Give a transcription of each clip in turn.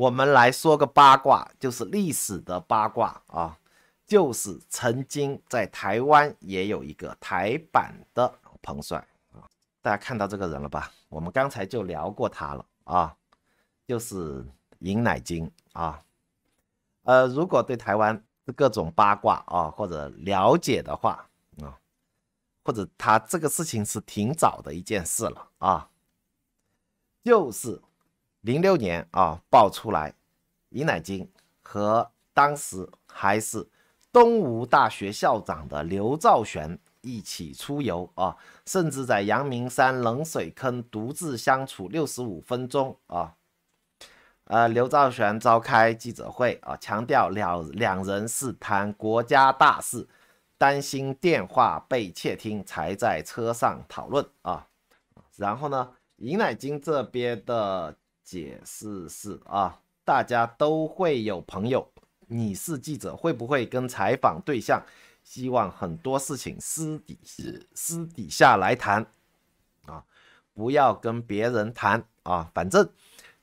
我们来说个八卦，就是历史的八卦啊，就是曾经在台湾也有一个台版的彭帅啊，大家看到这个人了吧？我们刚才就聊过他了啊，就是尹乃金啊。呃，如果对台湾的各种八卦啊或者了解的话啊，或者他这个事情是挺早的一件事了啊，就是。零六年啊，爆出来，尹乃菁和当时还是东吴大学校长的刘兆玄一起出游啊，甚至在阳明山冷水坑独自相处六十五分钟啊。呃，刘兆玄召开记者会啊，强调了两人是谈国家大事，担心电话被窃听才在车上讨论啊。然后呢，尹乃菁这边的。解释是啊，大家都会有朋友。你是记者，会不会跟采访对象希望很多事情私底私底下来谈啊？不要跟别人谈啊，反正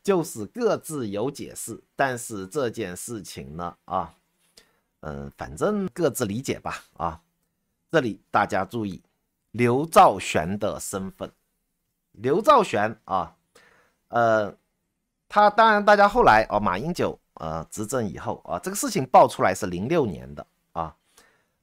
就是各自有解释。但是这件事情呢啊，嗯，反正各自理解吧啊。这里大家注意，刘兆玄的身份，刘兆玄啊，呃。他当然，大家后来啊，马英九呃执政以后啊，这个事情爆出来是零六年的啊，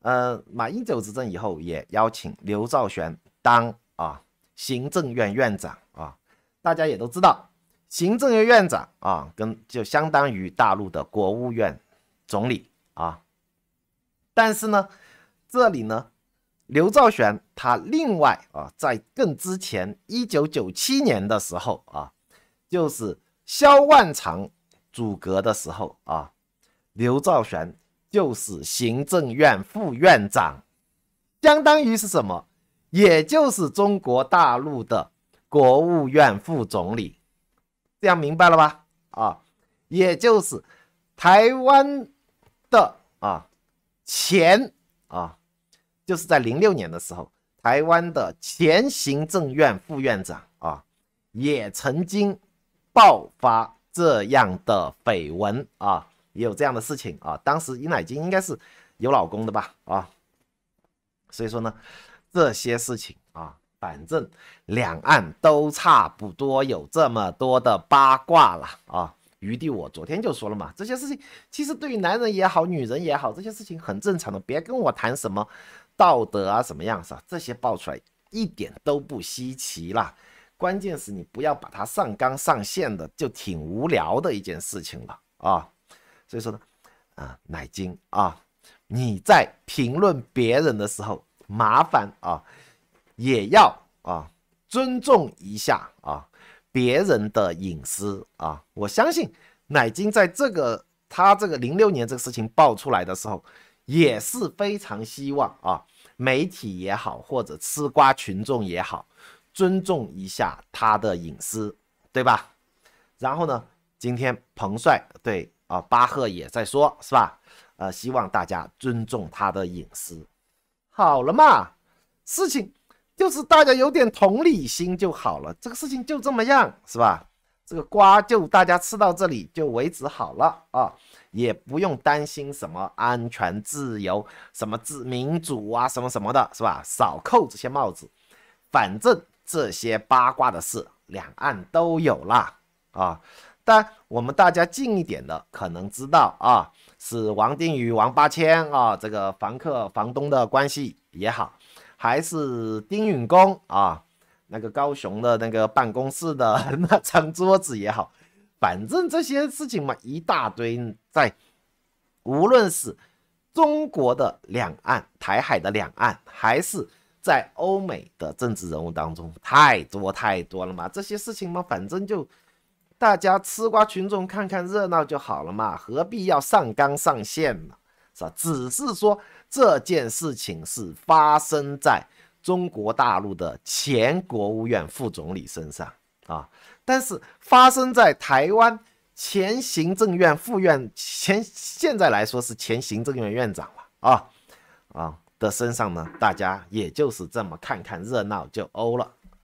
呃，马英九执政以后也邀请刘兆玄当啊行政院院长啊，大家也都知道，行政院院长啊，跟就相当于大陆的国务院总理啊，但是呢，这里呢，刘兆玄他另外啊，在更之前一九九七年的时候啊，就是。萧万长阻阁的时候啊，刘兆玄就是行政院副院长，相当于是什么？也就是中国大陆的国务院副总理，这样明白了吧？啊，也就是台湾的啊前啊，就是在零六年的时候，台湾的前行政院副院长啊，也曾经。爆发这样的绯闻啊，也有这样的事情啊。当时尹乃金应该是有老公的吧？啊，所以说呢，这些事情啊，反正两岸都差不多有这么多的八卦了啊。余地，我昨天就说了嘛，这些事情其实对于男人也好，女人也好，这些事情很正常的，别跟我谈什么道德啊，什么样是吧？这些爆出来一点都不稀奇了。关键是你不要把它上纲上线的，就挺无聊的一件事情了啊。所以说呢，啊，奶金啊，你在评论别人的时候，麻烦啊，也要啊尊重一下啊别人的隐私啊。我相信奶金在这个他这个零六年这个事情爆出来的时候，也是非常希望啊媒体也好或者吃瓜群众也好。尊重一下他的隐私，对吧？然后呢，今天彭帅对啊，巴赫也在说，是吧？呃，希望大家尊重他的隐私。好了嘛，事情就是大家有点同理心就好了。这个事情就这么样，是吧？这个瓜就大家吃到这里就为止好了啊，也不用担心什么安全、自由、什么自民主啊，什么什么的，是吧？少扣这些帽子，反正。这些八卦的事，两岸都有啦啊！但我们大家近一点的，可能知道啊，是王定与王八千啊，这个房客房东的关系也好，还是丁允恭啊，那个高雄的那个办公室的 那张桌子也好，反正这些事情嘛，一大堆在，无论是中国的两岸、台海的两岸，还是。在欧美的政治人物当中，太多太多了嘛，这些事情嘛，反正就大家吃瓜群众看看热闹就好了嘛，何必要上纲上线呢？是吧？只是说这件事情是发生在中国大陆的前国务院副总理身上啊，但是发生在台湾前行政院副院长，前现在来说是前行政院院长了啊啊。的身上呢，大家也就是这么看看热闹就欧了。